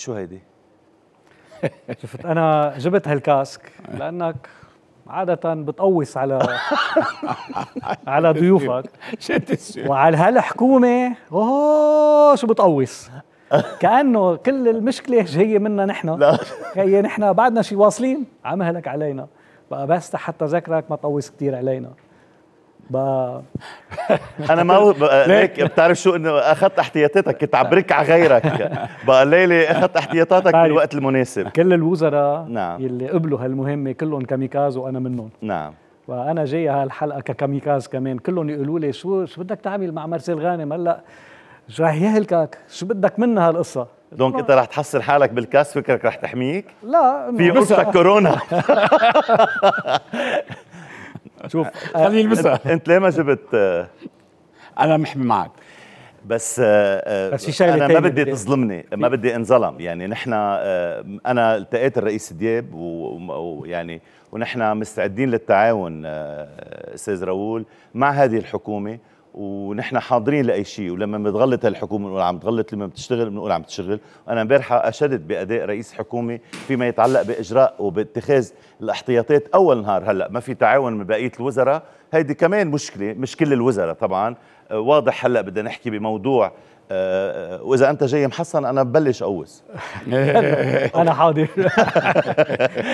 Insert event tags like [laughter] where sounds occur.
شو هيدي؟ [laughs] شفت انا جبت هالكاسك لانك عادة بتقوص على [laughs] على ضيوفك [laughs] وعلى هالحكومة اوه شو بتقوص كانه كل المشكله جايه منا نحن هي نحن بعدنا شي واصلين عم هلك علينا بقى بس حتى ذكرك ما تقوص كثير علينا با... انا ما ليك بتعرف شو انه اخذت احتياطاتك كنت عم برك على غيرك بقى ليلي اخذت احتياطاتك بالوقت المناسب كل الوزراء نعم. يلي قبلوا هالمهمه كلهم كاميكاز وانا منهم نعم وانا جاي هالحلقه ككاميكاز كمان كلهم يقولوا لي شو شو بدك تعمل مع مرسيل غانم هلا رح يهلكك شو بدك منا هالقصه دونك انت رح تحصل حالك بالكاس فكرك رح تحميك لا في قصتك كورونا [laughs] شوف آه، آه، خليه يلبسها انت ليه ما جبت آه، انا محمي معك بس بس في شغله انا ما بدي تظلمني ما بدي انظلم يعني نحن انا التقيت الرئيس دياب ويعني ونحن مستعدين للتعاون استاذ راؤول مع هذه الحكومه ونحن حاضرين لاي شيء ولما بتغلط هالحكومه بنقول عم تغلط لما بتشتغل بنقول عم تشتغل وانا امبارحه اشدت باداء رئيس حكومه فيما يتعلق باجراء وباتخاذ الاحتياطات اول نهار هلا ما في تعاون من بقيه الوزراء هيدي كمان مشكله مش كل الوزراء طبعا آه، واضح هلا بدنا نحكي بموضوع واذا آه، آه، انت جاي محصن انا ببلش أوس [laughs] انا حاضر [laughs]